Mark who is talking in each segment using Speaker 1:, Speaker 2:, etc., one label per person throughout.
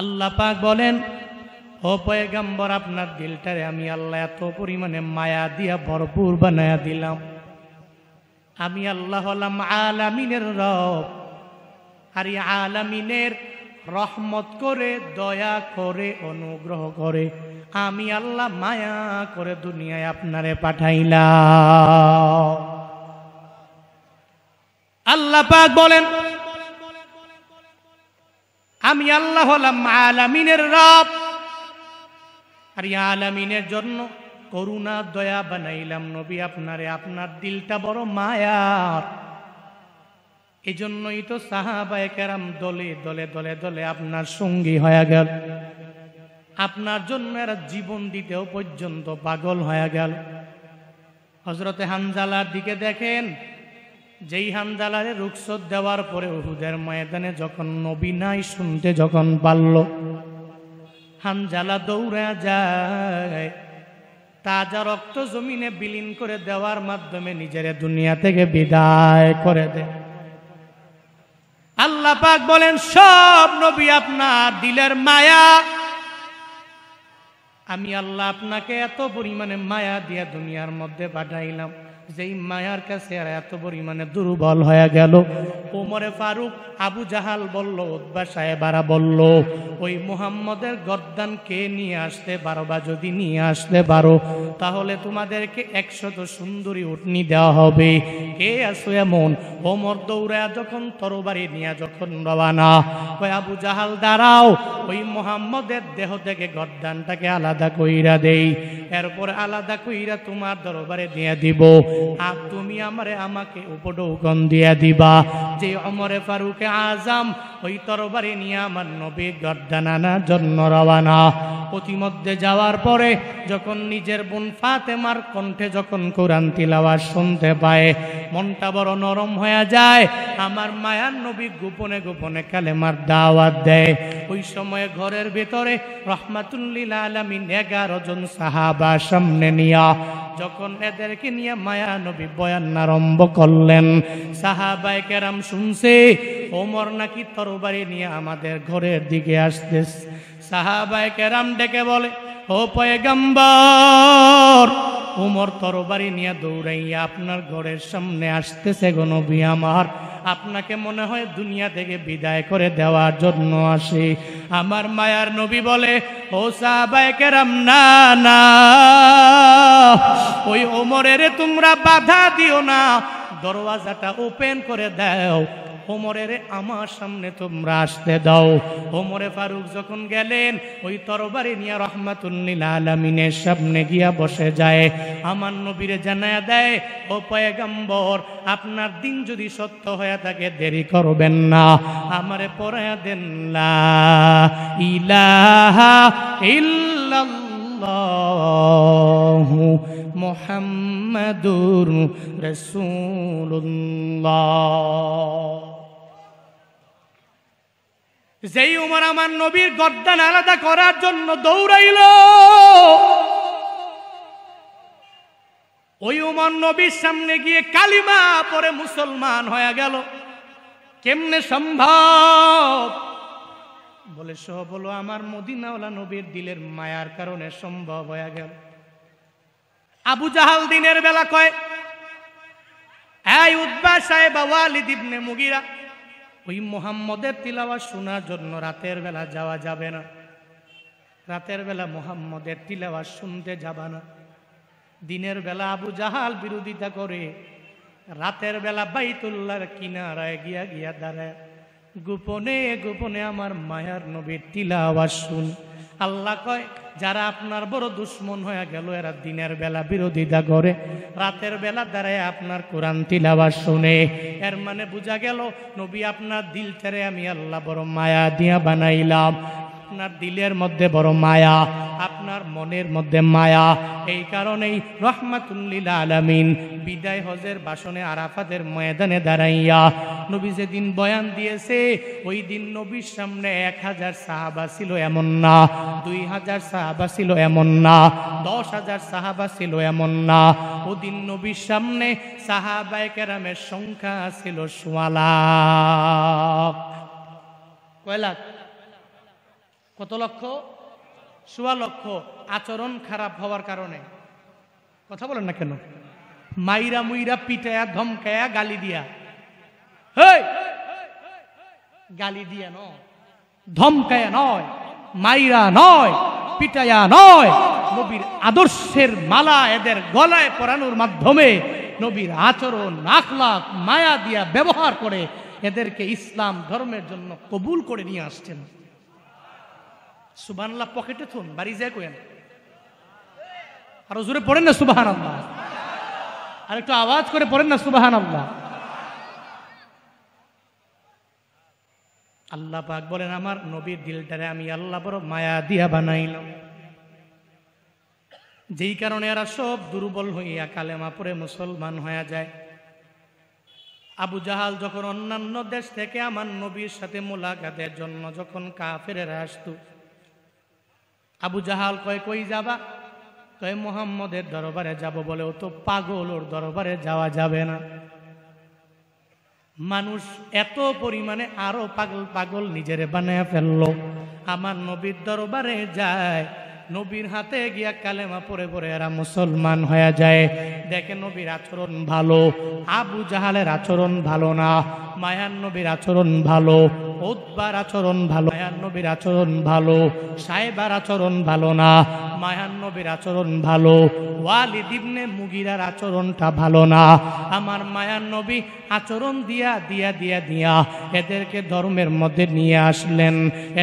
Speaker 1: আল্লাহ পাক বলেন ও পয়গাম্বর আপনার দিলটারে আমি আল্লাহ এত পরিমাণে মায়া দিয়া ভরপুর বানায়া দিলাম আমি আল্লাহ হলাম আলামিনের রব আর এই আলামিনের রহমত করে দয়া করে অনুগ্রহ করে আমি আল্লাহ মায়া করে দুনিয়ায় আপনারে পাঠাইলাম আল্লাহ পাক বলেন আমি আল্লাহ হলাম আলামিনের রব আর আলামিনের জন্য করুণা দয়া বানাইলাম নবী আপনারে আপনার দিলটা বড় মায়ার এজন্যই তো সাহাবায় কেরাম দলে দলে দলে দলে আপনার সঙ্গী হয়ে গেল আপনার জন্য এরা জীবন দিতেও পর্যন্ত পাগল হয়ে গেল হজরতে হানজালার দিকে দেখেন যেই হামদালারে রুকসত দেওয়ার পরে উহুদের ময়দানে যখন নবী নাই শুনতে যখন পারল হামজালা দৌড়া যায় তাজা রক্ত জমিনে বিলীন করে দেওয়ার মাধ্যমে নিজের দুনিয়া থেকে বিদায় করে দেয় আল্লাহ পাক বলেন সব নবী আপনার দিলের মায়া আমি আল্লাহ আপনাকে এত পরিমাণে মায়া দিয়া দুনিয়ার মধ্যে পাঠাইলাম যেই মায়ার কাছে আর এত পরিমাণে দুর্বল হয়ে গেল ওমরে ফারুক আবু জাহাল বলল উদ্বা সাহেবারা বলল ওই মুহাম্মদের গদ্দান কে নিয়ে আসতে পারো বা যদি নিয়ে আসতে পারো তাহলে তোমাদেরকে একশত সুন্দরী উঠনি দেওয়া হবে কে আসো এমন ওমর দৌড়া যখন তরবারি নিয়ে যখন রবানা ওই আবু জাহাল দাঁড়াও ওই মোহাম্মদের দেহ থেকে গদ্দানটাকে আলাদা কইরা দেই এরপর আলাদা কইরা তোমার দরবারে নিয়ে দিব আর তুমি আমারে আমাকে উপডৌকন দিয়া দিবা যে অমরে ফারুকে আজম ওই তরবারি নিয়ে আমার নবী গর্দানানার জন্য রওয়ানা অতিমধ্যে যাওয়ার পরে যখন নিজের বোন ফাতেমার কণ্ঠে যখন কোরআন তিলাওয়ার শুনতে পায় মনটা বড় নরম হয়ে যায় আমার মায়ার নবী গোপনে গোপনে কালেমার দাওয়াত দেয় ওই সময়ে ঘরের ভেতরে রহমাতুল্লিলা আলমিন এগারো জন সাহাবা সামনে নিয়া যখন এদেরকে নিয়ে মায়া নবী বয়ান আরম্ভ করলেন সাহাবায় কেরাম শুনছে ওমর নাকি তরবারি নিয়ে আমাদের ঘরের দিকে আসতেস সাহাবায় কেরাম ডেকে বলে ও পয়গাম্বর উমর তরবারি নিয়ে দৌড়াইয়া আপনার ঘরের সামনে আসতেছে গো নবী আমার আপনাকে মনে হয় দুনিয়া থেকে বিদায় করে দেওয়ার জন্য আসে আমার মায়ার নবী বলে ও সাহাবায়েরাম না না ওই ওমরের তোমরা বাধা দিও না দরওয়াজাটা ওপেন করে দাও ওমরের আমার সামনে তোমরা আসতে দাও ওমরে ফারুক যখন গেলেন ওই তরবারি নিয়ে রহমাতুল্লিল আলমিনের সামনে গিয়া বসে যায় আমার নবীরে জানায় দেয় ও পয়গম্বর আপনার দিন যদি সত্য হয়ে থাকে দেরি করবেন না আমারে পড়ায় দেন লা ইলাহা ইল্লাল্লাহু যেই উমর আমার নবীর গদ্দান আলাদা করার জন্য দৌড়াইল ওই উমর নবীর সামনে গিয়ে কালিমা পরে মুসলমান হয়ে গেল কেমনে সম্ভব বলে সহ বলো আমার মদিনাওয়ালা নবীর দিলের মায়ার কারণে সম্ভব হয়ে গেল আবু জাহাল দিনের বেলা কয় এই উদ্বা সাহেব ওয়ালিদ ইবনে মুগিরা ওই মোহাম্মদের তিলাওয়া শোনার জন্য রাতের বেলা যাওয়া যাবে না রাতের বেলা মোহাম্মদের তিলাওয়া শুনতে যাবা না দিনের বেলা আবু জাহাল বিরোধিতা করে রাতের বেলা বাইতুল্লার কিনারায় গিয়া গিয়া দাঁড়ায় গোপনে গোপনে আমার মায়ার নবীর তিলাওয়া শুন আল্লাহ কয় যারা আপনার বড় দুশ্মন হয়ে গেল এরা দিনের বেলা বিরোধিতা করে রাতের বেলা দাঁড়ায় আপনার কোরআন তিলাবার শুনে এর মানে বোঝা গেল নবী আপনার দিল ছেড়ে আমি আল্লাহ বড় মায়া দিয়া বানাইলাম আপনার দিলের মধ্যে বড় মায়া আপনার মনের মধ্যে মায়া এই কারণেই রহমাতুল্লিল আলামিন বিদায় হজের বাসনে আরাফাতের ময়দানে দাঁড়াইয়া নবী যেদিন বয়ান দিয়েছে ওই দিন নবীর সামনে এক হাজার সাহাবা ছিল এমন না দুই হাজার সাহাবা ছিল এমন না দশ হাজার সাহাবা ছিল এমন না ওদিন নবীর সামনে সাহাবায় কেরামের সংখ্যা ছিল সোয়ালা লাখ কয় লাখ কত লক্ষ সোয়া লক্ষ আচরণ খারাপ হওয়ার কারণে কথা বলেন না কেন মাইরা মুইরা পিটায়া ধমকায়া গালি দিয়া গালি দিয়া নয় ধমকায়া নয় মাইরা নয় পিটায়া নয় নবীর আদর্শের মালা এদের গলায় পরানোর মাধ্যমে নবীর আচরণ আখলাক মায়া দিয়া ব্যবহার করে এদেরকে ইসলাম ধর্মের জন্য কবুল করে নিয়ে আসছেন সুবাহান্লাহ পকেটে থুন বাড়ি যায় কেন আর জোরে পড়েন না সুবাহ আল্লাহ আর একটু আওয়াজ করে পড়েন না সুবাহ আল্লাহ আল্লাহ পাক বলেন আমার নবীর দিলটারে আমি আল্লাহ বড় মায়া দিয়া বানাইলাম যেই কারণে এরা সব দুর্বল হইয়া কালেমা পরে মুসলমান হইয়া যায় আবু জাহাল যখন অন্যান্য দেশ থেকে আমার নবীর সাথে মোলাকাতের জন্য যখন কাফেরেরা আসতো আবু জাহাল কয় কই যাবা কয় মোহাম্মদের দরবারে যাব বলেও তো পাগল ওর দরবারে যাওয়া যাবে না মানুষ এত পরিমাণে আরো পাগল পাগল নিজের বানায় ফেললো আমার নবীর দরবারে যায় নবীর হাতে গিয়া কালেমা পরে পরে এরা মুসলমান হয়ে যায় দেখে নবীর আচরণ ভালো আবু জাহালের আচরণ ভালো না মায়ান নবীর আচরণ ভালো ওদবার আচরণ ভালো নবীর আচরণ ভালো সাহেবার আচরণ ভালো না মায়ান আচরণ ভালো ওয়ালি দিবনে মুগিরার আচরণটা ভালো না আমার মায়ানবী আচরণ দিয়া দিয়া দিয়া দিয়া এদেরকে ধর্মের মধ্যে নিয়ে আসলেন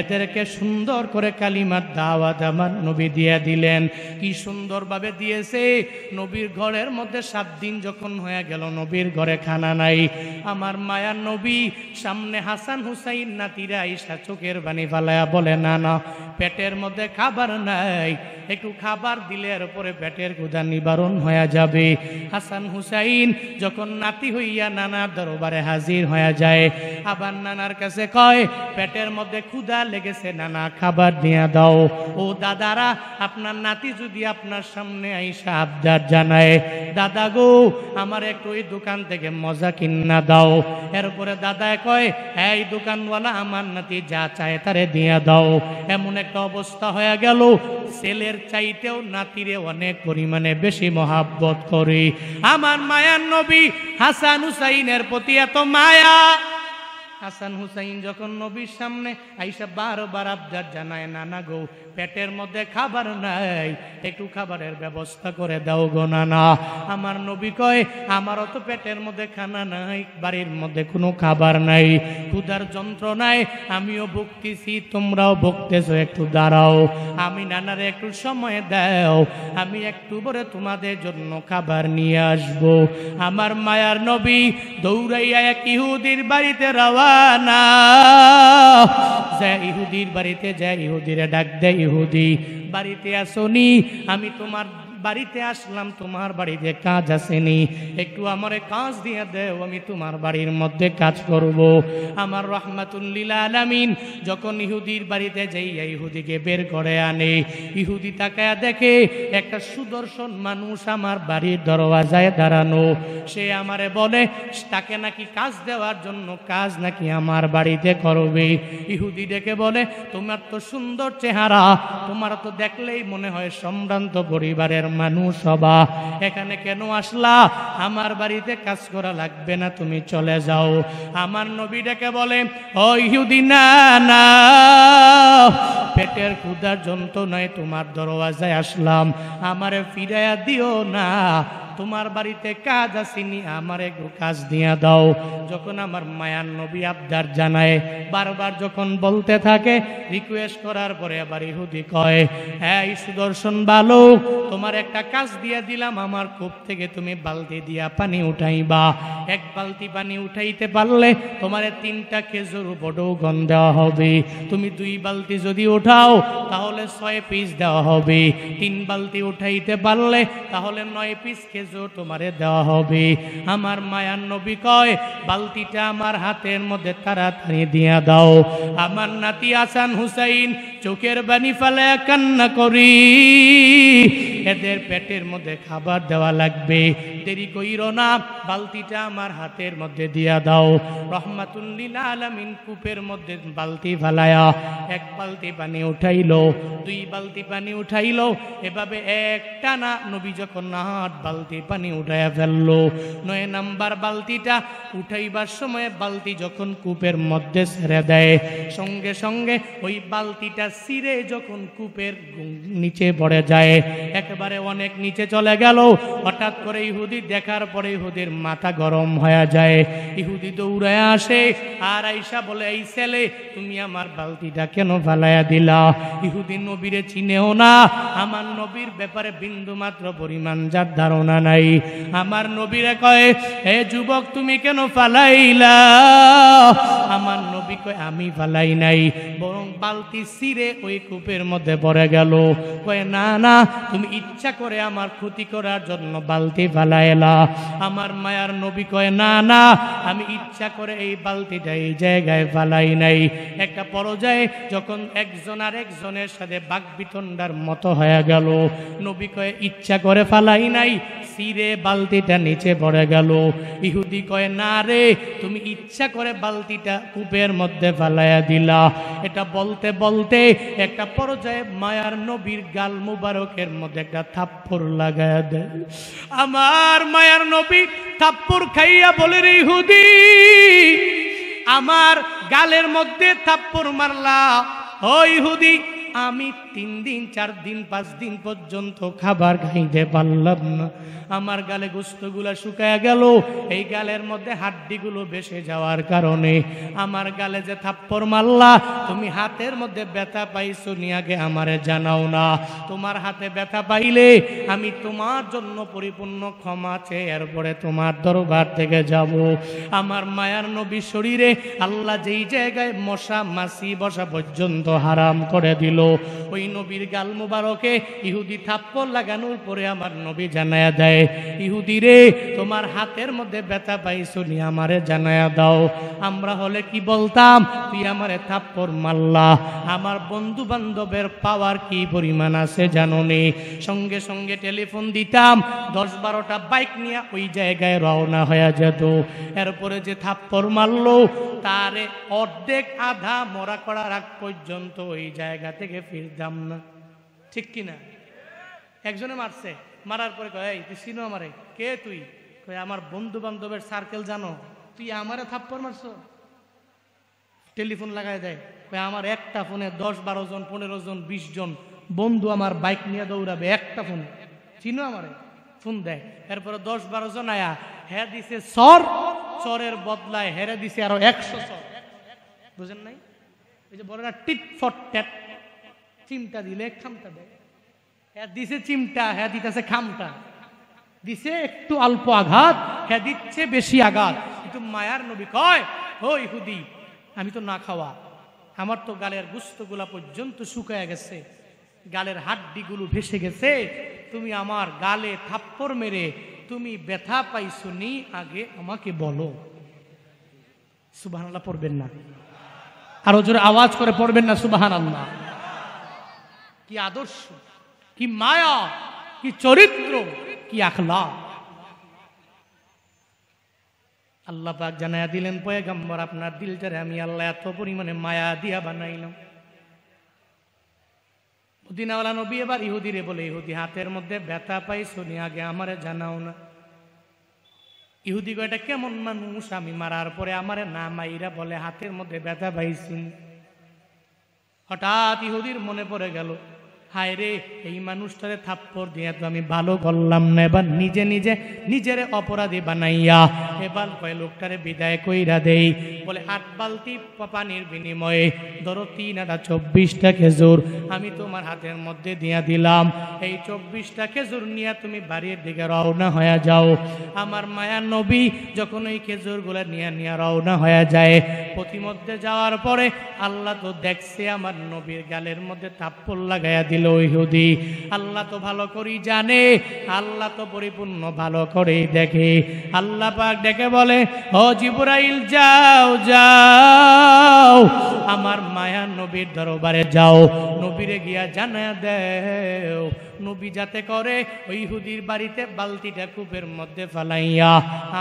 Speaker 1: এদেরকে সুন্দর করে কালিমার দাওয়াত আমার নবী দিয়া দিলেন কি সুন্দরভাবে দিয়েছে নবীর ঘরের মধ্যে সাত দিন যখন হয়ে গেল নবীর ঘরে খানা নাই আমার মায়ার নবী সামনে হাসান হুসাইন নাতিরা ইসা চোখের বাণী ফালায়া বলে না না পেটের মধ্যে খাবার নাই একটু খাবার দিলে আর পরে ব্যাটের গোদা নিবারণ হয়ে যাবে হাসান হুসাইন যখন নাতি হইয়া নানার দরবারে হাজির হয়ে যায় আবার নানার কাছে কয় পেটের মধ্যে ক্ষুধা লেগেছে নানা খাবার নিয়ে দাও ও দাদারা আপনার নাতি যদি আপনার সামনে আইসা আবদার জানায় দাদা গো আমার একটু ওই দোকান থেকে মজা কিনা দাও এরপরে দাদায় কয় এই দোকানওয়ালা আমার নাতি যা চায় তারে দিয়ে দাও এমন একটা অবস্থা হয়ে গেল ছেলে বোনের চাইতেও নাতিরে অনেক পরিমাণে বেশি মহাব্বত করি আমার মায়ার নবী হাসান হুসাইনের প্রতি এত মায়া হাসান হুসাইন যখন নবীর সামনে আইসা বারবার আবদার জানায় নানা গো পেটের মধ্যে খাবার নাই একটু খাবারের ব্যবস্থা করে দাও গো নানা আমার নবী কয় আমারও তো পেটের মধ্যে খানা নাই বাড়ির মধ্যে কোনো খাবার নাই ক্ষুধার যন্ত্রণায় আমিও ভুগতেছি তোমরাও ভুগতেছ একটু দাঁড়াও আমি নানারে একটু সময় দাও আমি একটু পরে তোমাদের জন্য খাবার নিয়ে আসবো আমার মায়ার নবী দৌড়াইয়া এক ইহুদির বাড়িতে রাওয়া না ইহুদির বাড়িতে যায় ইহুদিরা ডাক দেয় ইহুদি বাড়িতে আসনি আমি তোমার বাড়িতে আসলাম তোমার বাড়িতে কাজ আসেনি একটু আমার কাজ দিয়ে দেও আমি তোমার বাড়ির মধ্যে কাজ করব। আমার রহমাতুল্লিল আলামিন যখন ইহুদির বাড়িতে যাই ইহুদিকে বের করে আনে ইহুদি তাকায় দেখে একটা সুদর্শন মানুষ আমার বাড়ির দরওয়াজায় দাঁড়ানো সে আমারে বলে তাকে নাকি কাজ দেওয়ার জন্য কাজ নাকি আমার বাড়িতে করবে ইহুদি ডেকে বলে তোমার তো সুন্দর চেহারা তোমার তো দেখলেই মনে হয় সম্ভ্রান্ত পরিবারের মানুষ হবা এখানে কেন আসলা আমার বাড়িতে কাজ করা লাগবে না তুমি চলে যাও আমার নবী ডেকে বলে না পেটের ক্ষুদার যন্ত্রণায় তোমার দরওয়াজায় আসলাম আমারে ফিরাইয়া দিও না তোমার বাড়িতে কাজ আসিনি আমার একটু কাজ দিয়া দাও যখন আমার মায়ার নবী আবদার জানায় বারবার যখন বলতে থাকে রিকোয়েস্ট করার পরে আবার ইহুদি কয় হ্যাঁ সুদর্শন বালো তোমার একটা কাজ দিয়া দিলাম আমার কূপ থেকে তুমি বালতি দিয়া পানি উঠাইবা এক বালতি পানি উঠাইতে পারলে তোমার তিনটা খেজুর গন দেওয়া হবে তুমি দুই বালতি যদি উঠাও তাহলে ছয় পিস দেওয়া হবে তিন বালতি উঠাইতে পারলে তাহলে নয় পিস খেজুর মেজো তোমারে দেওয়া হবে আমার মায়ার নবী কয় বালতিটা আমার হাতের মধ্যে তাড়াতাড়ি দিয়া দাও আমার নাতি আসান হুসাইন চোখের বাণী ফালে কান্না করি এদের পেটের মধ্যে খাবার দেওয়া লাগবে দেরি কইর না বালতিটা আমার হাতের মধ্যে দিয়া দাও রহমাতুল্লিলা আলমিন কূপের মধ্যে বালতি ফালায়া এক বালতি পানি উঠাইল দুই বালতি পানি উঠাইল এভাবে একটা না নবী যখন আট বালতি পানি উঠাইয়া ফেললো নয় নাম্বার বালতিটা উঠাইবার সময় বালতি যখন কূপের মধ্যে ছেড়ে দেয় সঙ্গে সঙ্গে ওই বালতিটা সিরে যখন কূপের নিচে পড়ে যায় এক একবারে অনেক নিচে চলে গেল হঠাৎ করে ইহুদি দেখার পরে ইহুদির মাথা গরম হয়ে যায় ইহুদি দৌড়ায় আসে আর আইসা বলে এই ছেলে তুমি আমার বালতিটা কেন ফালাইয়া দিলা ইহুদি নবীরে চিনেও না আমার নবীর ব্যাপারে বিন্দু মাত্র পরিমাণ যার ধারণা নাই আমার নবীরে কয়ে হে যুবক তুমি কেন ফালাইলা আমার নবী কয়ে আমি ফালাই নাই বরং বালতি সিরে ওই কূপের মধ্যে পড়ে গেল কয়ে না না তুমি ইচ্ছা করে আমার ক্ষতি করার জন্য বালতি এলা আমার মায়ার নবী কয় না না আমি ইচ্ছা করে এই বালতিটা এই জায়গায় ফালাই নাই একটা পর্যায়ে যখন একজন আর একজনের সাথে বাঘবিতণ্ডার মতো হয়ে গেল নবী কয় ইচ্ছা করে ফালাই নাই সিরে বালতিটা নিচে পড়ে গেল ইহুদি কয় না রে তুমি ইচ্ছা করে বালতিটা কূপের মধ্যে ফালাইয়া দিলা এটা বলতে বলতে একটা পর্যায়ে মায়ার নবীর গাল মুবারকের মধ্যে একটা থাপ্পর লাগায়া দেয় আমার মায়ার নবী থাপ্পর খাইয়া বলে রে হুদি আমার গালের মধ্যে থাপ্পর মারলা ওই হুদি আমি তিন দিন চার দিন পাঁচ দিন পর্যন্ত খাবার খাইতে পারলাম না আমার গালে গুস্তগুলা শুকায় গেল এই গালের মধ্যে হাড্ডিগুলো ভেসে যাওয়ার কারণে আমার গালে যে থাপ্পড় মাল্লা তুমি হাতের মধ্যে ব্যথা পাইছো নিয়াকে আমারে জানাও না তোমার হাতে ব্যথা পাইলে আমি তোমার জন্য পরিপূর্ণ ক্ষমা চেয়ে এরপরে তোমার দরবার থেকে যাব আমার মায়ার নবী শরীরে আল্লাহ যেই জায়গায় মশা মাসি বসা পর্যন্ত হারাম করে দিল ওই নবীর গাল মুবারকে ইহুদি থাপ্পড় লাগানোর পরে আমার নবী জানায় দেয় ইহুদিরে তোমার হাতের মধ্যে ব্যথা পাইছো নি আমারে দাও আমরা হলে কি বলতাম তুই আমারে থাপ্পর মাল্লা আমার বন্ধু বান্ধবের পাওয়ার কি পরিমাণ আছে জানো নি সঙ্গে সঙ্গে টেলিফোন দিতাম দশ বারোটা বাইক নিয়ে ওই জায়গায় রওনা হয়ে যেত এরপরে যে থাপ্পর মারলো তার অর্ধেক আধা মরা করা আগ পর্যন্ত ওই জায়গা থেকে ফিরতাম না ঠিক কিনা একজনে মারছে মারার পরে কয় এই তুই চিনো আমারে কে তুই কয় আমার বন্ধু বান্ধবের সার্কেল জানো তুই আমারে থাপ্পর মারছ টেলিফোন লাগাই দেয় কয় আমার একটা ফোনে দশ বারো জন পনেরো জন বিশ জন বন্ধু আমার বাইক নিয়ে দৌড়াবে একটা ফোন চিনো আমারে ফোন দেয় এরপরে দশ বারো জন আয়া হ্যাঁ দিছে সর চরের বদলায় হেরে দিছে আরো একশো সর বুঝেন নাই ওই যে বলে না টিপ ফট ট্যাট চিমটা দিলে খামটা দেয় হ্যাঁ দিছে চিমটা হ্যাঁ দিতেছে খামটা দিছে একটু অল্প আঘাত হ্যাঁ দিচ্ছে বেশি আঘাত কিন্তু মায়ার নবী কয় ও ইহুদি আমি তো না খাওয়া আমার তো গালের গুস্তগুলা পর্যন্ত শুকায় গেছে গালের হাড্ডিগুলো ভেসে গেছে তুমি আমার গালে থাপ্পড় মেরে তুমি ব্যথা পাইছো নি আগে আমাকে বলো সুবাহান পড়বেন না আর ওজোরে আওয়াজ করে পড়বেন না সুবাহান আল্লাহ কি আদর্শ কি মায়া কি চরিত্র কি আখলা আল্লাহ পাক জানাইয়া দিলেন পয়গাম্বর আপনার দিলটারে আমি আল্লাহ এত পরিমাণে মায়া দিয়া বানাইলাম দিনাওয়ালা নবী এবার ইহুদিরে বলে ইহুদি হাতের মধ্যে ব্যথা পাই শুনি আগে আমারে জানাও না ইহুদি কয়টা কেমন মানুষ আমি মারার পরে আমারে না মাইরা বলে হাতের মধ্যে ব্যথা পাইছি হঠাৎ ইহুদির মনে পড়ে গেল হায় রে এই মানুষটারে থাপ্পর দিয়া তো আমি ভালো করলাম না এবার নিজে নিজে নিজের অপরাধী বানাইয়া এবার কয় লোকটারে বিদায় কইরা দেই বলে আট বালতি পানির বিনিময়ে ধরো তিন আটা চব্বিশটা খেজুর আমি তোমার হাতের মধ্যে দিয়া দিলাম এই চব্বিশটা খেজুর নিয়ে তুমি বাড়ির দিকে রওনা হয়ে যাও আমার মায়া নবী যখন ওই খেজুরগুলো নিয়ে নিয়ে রওনা হয়ে যায় প্রতিমধ্যে যাওয়ার পরে আল্লাহ তো দেখছে আমার নবীর গালের মধ্যে থাপ্পর লাগাইয়া দিল ছিল ইহুদি আল্লাহ তো ভালো করি জানে আল্লাহ তো পরিপূর্ণ ভালো করে দেখে আল্লাহ পাক ডেকে বলে ও জিবরাইল যাও যাও আমার মায়া নবীর দরবারে যাও নবীরে গিয়া জানা দেও নবী যাতে করে ওই হুদির বাড়িতে বালতিটা কূপের মধ্যে ফালাইয়া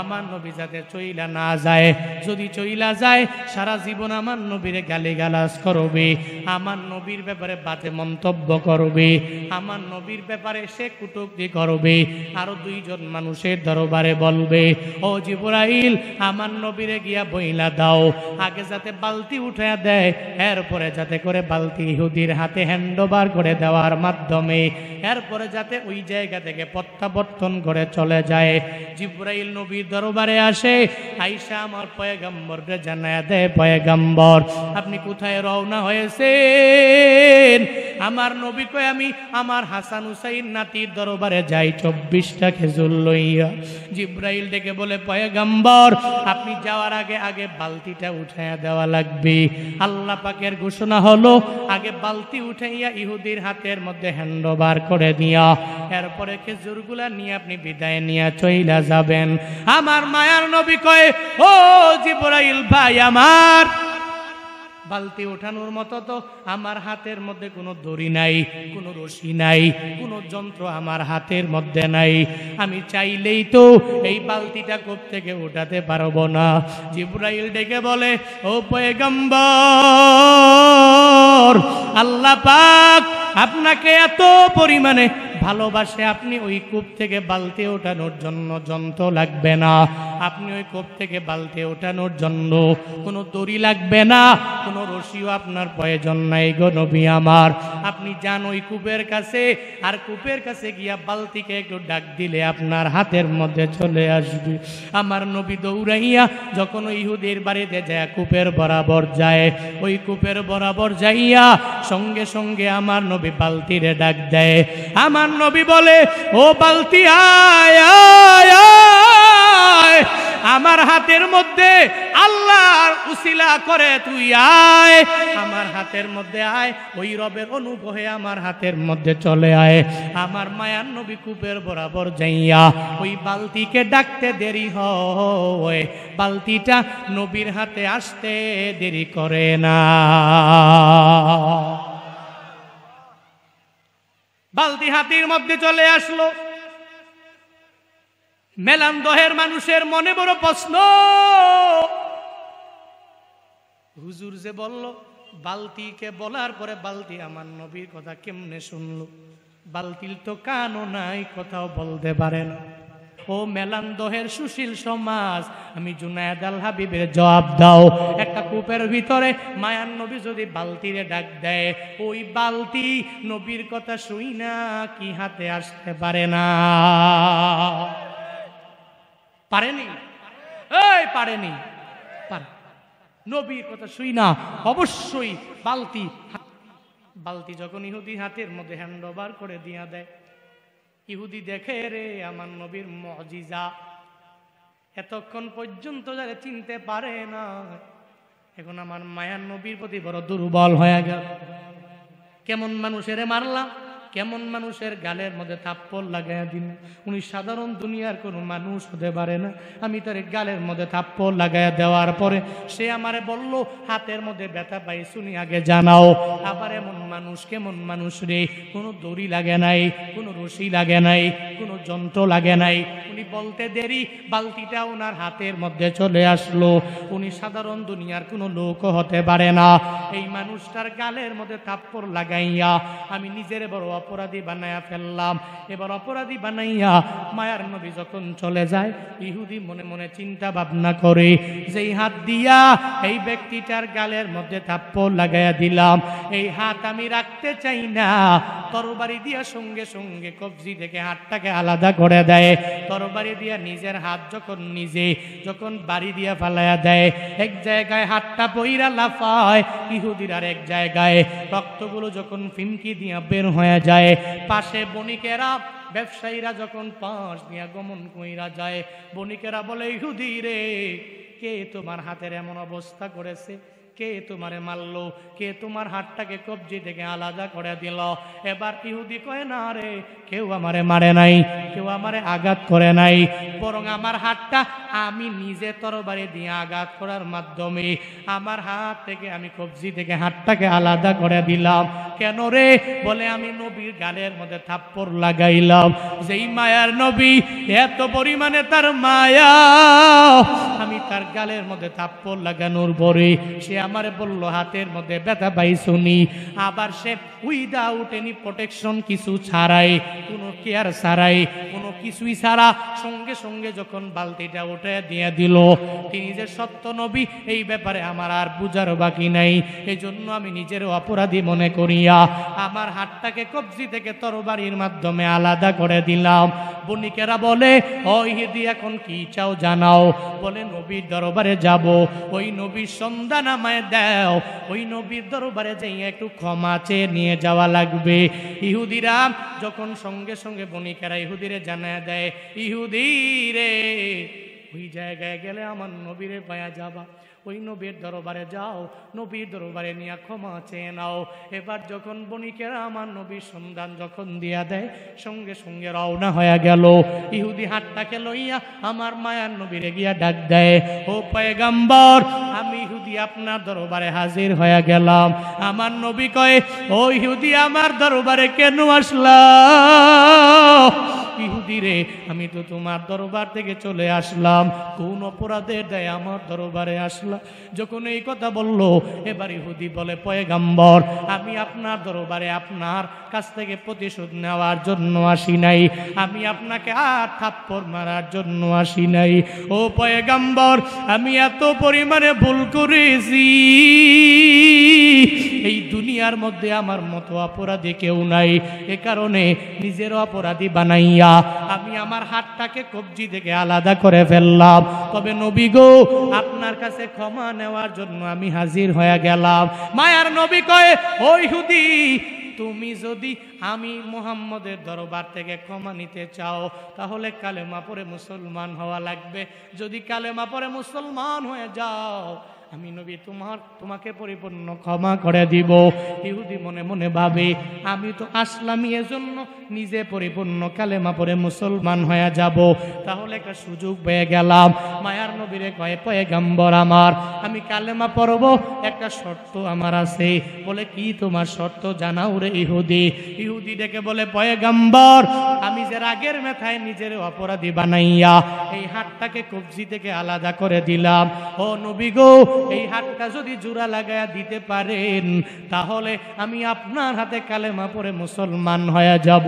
Speaker 1: আমার নবী যাতে চইলা না যায় যদি চইলা যায় সারা জীবন আমার নবীর গালি গালাজ করবে আমার নবীর ব্যাপারে বাজে মন্তব্য করবে আমার নবীর ব্যাপারে সে কুটুকি করবে আরো দুইজন মানুষের দরবারে বলবে ও জিবরাইল আমার নবীরে গিয়া বইলা দাও আগে যাতে বালতি উঠাইয়া দেয় এরপরে যাতে করে বালতি হুদির হাতে হ্যান্ডওভার করে দেওয়ার মাধ্যমে এর পরে যাতে ওই জায়গা থেকে প্রত্যাবর্তন করে চলে যায় জিব্রাইল নবীর দরবারে আসে আইসা আমার পয়গাম্বরকে জানায় দে পয়গম্বর আপনি কোথায় রওনা হয়েছে আমার নবী কয় আমি আমার হাসান হুসাইন নাতির দরবারে যাই চব্বিশটা খেজুর লইয়া জিব্রাইল ডেকে বলে পয়গাম্বর আপনি যাওয়ার আগে আগে বালতিটা উঠাইয়া দেওয়া লাগবে আল্লাহ পাকের ঘোষণা হলো আগে বালতি উঠাইয়া ইহুদির হাতের মধ্যে হ্যান্ডওভার করে দিয়া এরপরে খেজুর গুলা নিয়ে আপনি বিদায় নিয়ে চইলা যাবেন আমার মায়ার নবী কয় ও জিবরাইল ভাই আমার বালতি ওঠানোর মতো তো আমার হাতের মধ্যে কোনো দড়ি নাই কোনো রশি নাই কোনো যন্ত্র আমার হাতের মধ্যে নাই আমি চাইলেই তো এই বালতিটা কোপ থেকে ওঠাতে পারবো না জিব্রাইল ডেকে বলে ও পয়গম্বর আল্লাহ পাক আপনাকে এত পরিমাণে ভালোবাসে আপনি ওই কূপ থেকে বালতি ওঠানোর জন্য যন্ত্র লাগবে না আপনি ওই কূপ থেকে বালতি ওঠানোর জন্য কোনো দড়ি লাগবে না কোনো রশিও আপনার প্রয়োজন নাই গো নবী আমার আপনি যান ওই কূপের কাছে আর কূপের কাছে গিয়া বালতিকে একটু ডাক দিলে আপনার হাতের মধ্যে চলে আসবে আমার নবী দৌড়াইয়া যখন ইহুদের বাড়িতে যায় কূপের বরাবর যায় ওই কূপের বরাবর যাইয়া সঙ্গে সঙ্গে আমার নবী বালতিরে ডাক দেয় আমার নবী বলে ও বালতি আয় আয় আয় আমার হাতের মধ্যে আল্লাহর উসিলা করে তুই আয় আমার হাতের মধ্যে আয় ওই রবের অনুগ্রহে আমার হাতের মধ্যে চলে আয় আমার মায়ার নবী কূপের বরাবর যাইয়া ওই বালতিকে ডাকতে দেরি হয় বালতিটা নবীর হাতে আসতে দেরি করে না বালতি হাতির মধ্যে চলে আসলো মেলান দহের মানুষের মনে বড় প্রশ্ন হুজুর যে বলল বালতিকে বলার পরে বালতি আমার নবীর কথা কেমনে শুনলো বালতিল তো কানও নাই কথাও বলতে পারে না ও মেলান দহের সুশীল সমাজ আমি জুনায়দ আল হাবিবের জবাব দাও একটা কূপের ভিতরে মায়ান নবী যদি বালতিরে ডাক দেয় ওই বালতি নবীর কথা শুই না কি হাতে আসতে পারে না পারেনি এই পারেনি পারে নবীর কথা শুই না অবশ্যই বালতি বালতি যখন ইহুদি হাতের মধ্যে হ্যান্ড ওভার করে দিয়া দেয় ইহুদি দেখে রে আমার নবীর মজিজা এতক্ষণ পর্যন্ত যারা চিনতে পারে না এখন আমার মায়ার নবীর প্রতি বড় দুর্বল হয়ে গেল কেমন মানুষেরে মারলাম কেমন মানুষের গালের মধ্যে থাপ্পল লাগাইয়া দিন উনি সাধারণ দুনিয়ার কোনো মানুষ হতে পারে না আমি তার গালের মধ্যে থাপ্পল লাগাইয়া দেওয়ার পরে সে আমারে বলল হাতের মধ্যে ব্যথা পাই শুনি আগে জানাও আবার এমন মানুষ কেমন মানুষ রে কোনো দড়ি লাগে নাই কোনো রশি লাগে নাই কোনো যন্ত্র লাগে নাই উনি বলতে দেরি বালতিটা ওনার হাতের মধ্যে চলে আসলো উনি সাধারণ দুনিয়ার কোনো লোক হতে পারে না এই মানুষটার গালের মধ্যে তাপ্পর লাগাইয়া আমি নিজের বড় অপরাধী বানাইয়া ফেললাম এবার অপরাধী বানাইয়া মায়ার নবী যখন চলে যায় ইহুদি মনে মনে চিন্তা ভাবনা করে যেই হাত দিয়া এই ব্যক্তিটার গালের মধ্যে তাপ্পর লাগাইয়া দিলাম এই হাত আমি রাখতে চাই না তরবারি দিয়া সঙ্গে সঙ্গে কবজি থেকে হাতটাকে আলাদা করে দেয় তরবারি দিয়া নিজের হাত যখন নিজে যখন বাড়ি দিয়া ফালাইয়া দেয় এক জায়গায় হাতটা পইরা লাফায় ইহুদির আর এক জায়গায় রক্তগুলো যখন ফিমকি দিয়া বের হয়ে যায় পাশে বণিকেরা ব্যবসায়ীরা যখন পাশ দিয়া গমন কইরা যায় বণিকেরা বলে ইহুদি রে কে তোমার হাতের এমন অবস্থা করেছে কে তোমারে মারল কে তোমার হাতটাকে কবজি থেকে আলাদা করে দিল এবার ইহুদি কয় না রে কেউ আমারে মারে নাই কেউ আমারে আঘাত করে নাই বরং আমার হাতটা আমি নিজে তরবারে দিয়ে আঘাত করার মাধ্যমে আমার হাত থেকে আমি কবজি থেকে হাতটাকে আলাদা করে দিলাম কেন রে বলে আমি নবীর গালের মধ্যে থাপ্পর লাগাইলাম যেই মায়ার নবী এত পরিমাণে তার মায়া আমি তার গালের মধ্যে থাপ্পর লাগানোর পরে সে আমার বলল হাতের মধ্যে ব্যথা পাই শুনি আবার সে উইদাউট এনি প্রোটেকশন কিছু ছাড়াই কোনো কেয়ার ছাড়াই কোনো কিছুই ছাড়া সঙ্গে সঙ্গে সঙ্গে যখন বালতিটা উঠে দিয়ে দিল তিনি যে সত্য নবী এই ব্যাপারে আমার আর বুঝার বাকি নাই এই জন্য আমি নিজের অপরাধী মনে করিয়া আমার হাতটাকে কবজি থেকে তরবারির মাধ্যমে আলাদা করে দিলাম বণিকেরা বলে হিদি এখন কি চাও জানাও বলে নবীর দরবারে যাব ওই নবীর সন্ধান আমায় দাও ওই নবীর দরবারে যাই একটু ক্ষমা চেয়ে নিয়ে যাওয়া লাগবে ইহুদিরা যখন সঙ্গে সঙ্গে বণিকেরা ইহুদিরে জানায় দেয় ইহুদি রে ওই জায়গায় গেলে আমার নবীরে পায়া যাবা ওই নবীর দরবারে যাও নবীর দরবারে নিয়ে ক্ষমা চেয়ে নাও এবার যখন বণিকেরা আমার নবীর সন্ধান যখন দিয়া দেয় সঙ্গে সঙ্গে রওনা হয়ে গেল ইহুদি হাতটাকে লইয়া আমার মায়ার নবীরে গিয়া ডাক দেয় ও পয়গাম্বর আমি ইহুদি আপনার দরবারে হাজির হয়ে গেলাম আমার নবী কয় ও ইহুদি আমার দরবারে কেন আসলা ইহুদি রে আমি তো তোমার দরবার থেকে চলে আসলাম কোন অপরাধের দেয় আমার দরবারে আসলাম যখন এই কথা বললো এবার ইহুদি বলে পয়গাম্বর আমি আপনার দরবারে আপনার কাছ থেকে প্রতিশোধ নেওয়ার জন্য আসি নাই আমি আপনাকে আর থাপ্পর মারার জন্য আসি নাই ও পয়গাম্বর আমি এত পরিমাণে ভুল করেছি এই দুনিয়ার মধ্যে আমার মতো অপরাধী কেউ নাই এ কারণে নিজেরও অপরাধী বানাইয়া আমি আমার হাতটাকে কবজি থেকে আলাদা করে ফেললাম তবে নবী গো আপনার কাছে ক্ষমা নেওয়ার জন্য আমি হাজির হয়ে গেলাম মায়ার নবী কয় ওই হুদি তুমি যদি আমি মোহাম্মদের দরবার থেকে ক্ষমা নিতে চাও তাহলে কালেমা পরে মুসলমান হওয়া লাগবে যদি কালেমা পরে মুসলমান হয়ে যাও আমি নবী তোমার তোমাকে পরিপূর্ণ ক্ষমা করে দিব ইহুদি মনে মনে ভাবে আমি তো আসলামই এজন্য নিজে পরিপূর্ণ কালেমা পরে মুসলমান হয়ে যাব তাহলে একটা সুযোগ পেয়ে গেলাম মায়ার নবীরে কয়ে পয়ে গাম্বর আমার আমি কালেমা পড়ব একটা শর্ত আমার আছে বলে কি তোমার শর্ত জানাও রে ইহুদি ইহুদি ডেকে বলে পয়ে গাম্বর আমি যে রাগের মেথায় নিজের অপরাধী বানাইয়া এই হাতটাকে কবজি থেকে আলাদা করে দিলাম ও নবী গো এই হাতটা যদি জোড়া লাগায়া দিতে পারেন তাহলে আমি আপনার হাতে কালেমা পরে মুসলমান হয়ে যাব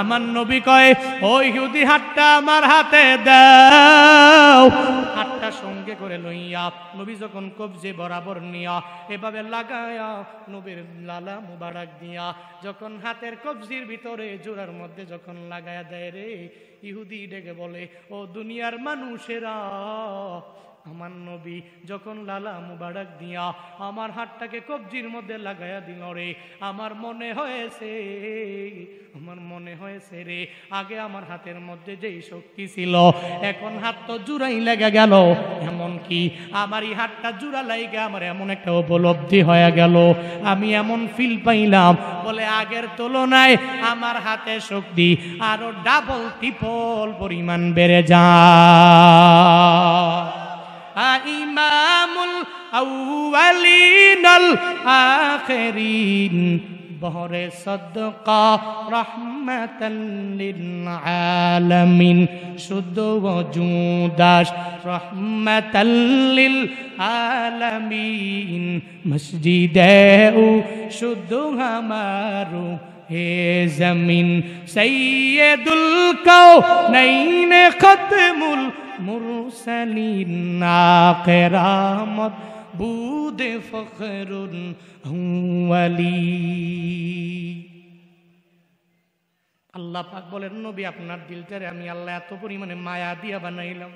Speaker 1: আমার নবী কয় ওই ইহুদি হাতটা আমার হাতে দাও হাতটা সঙ্গে করে লইয়া নবী যখন কবজে বরাবর নিয়া এভাবে লাগায়া নবীর লালা মুবারক দিয়া যখন হাতের কবজির ভিতরে জোড়ার মধ্যে যখন লাগায়া দেয় রে ইহুদি ডেকে বলে ও দুনিয়ার মানুষেরা আমার নবী যখন লালা মুবারক দিয়া আমার হাতটাকে কবজির মধ্যে লাগাইয়া দিল রে আমার মনে হয়েছে আমার মনে হয়েছে রে আগে আমার হাতের মধ্যে যেই শক্তি ছিল এখন হাত তো জুড়াই লেগে গেল এমন কি আমার এই হাতটা জুড়া লাগে আমার এমন একটা উপলব্ধি হয়ে গেল আমি এমন ফিল পাইলাম বলে আগের তুলনায় আমার হাতে শক্তি আরো ডাবল ত্রিপল পরিমাণ বেড়ে যায় ইমামুল আউয়ালিনাল আখিরিন বহরে সদকা রহমতলিল আলমিন শুদ্ধ জুদাস রহমতলিল আলমিন মসজিদে ও শুদ্ধ হমারু ہے زمین سیدل کو نین ختم মুরসালিন কেরামত بود فخر ولی আল্লাহ পাক বলেন নবী আপনার দিলটারে আমি আল্লাহ এত পরিমাণে মায়া দিয়া বানাইলাম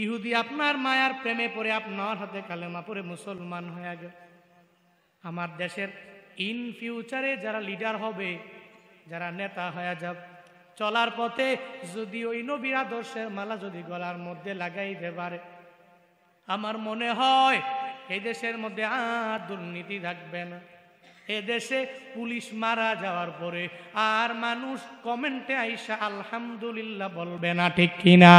Speaker 1: ইহুদি আপনার মায়ার প্রেমে পড়ে আপনার হাতে কালেমা পরে মুসলমান হয়ে গেল আমার দেশের ইন ফিউচারে যারা লিডার হবে যারা নেতা হয়ে যাবে চলার পথে যদি ওই নবীর আদর্শের মালা যদি গলার মধ্যে লাগাইতে পারে আমার মনে হয় এই দেশের মধ্যে আর দুর্নীতি থাকবে না এদেশে পুলিশ মারা যাওয়ার পরে আর মানুষ কমেন্টে আইসা আলহামদুলিল্লাহ বলবে না ঠিক কিনা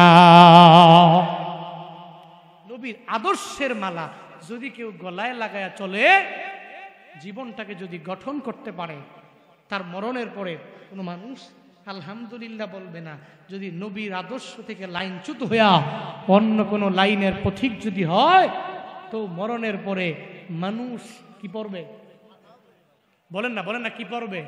Speaker 1: নবীর আদর্শের মালা যদি কেউ গলায় লাগায়া চলে জীবনটাকে যদি গঠন করতে পারে তার মরণের পরে কোনো মানুষ আলহামদুলিল্লাহ বলবে না যদি নবীর আদর্শ থেকে লাইনচ্যুত হইয়া অন্য কোনো লাইনের পথিক যদি হয় তো মরণের পরে মানুষ কি পড়বে বলেন না বলেন না কি পড়বে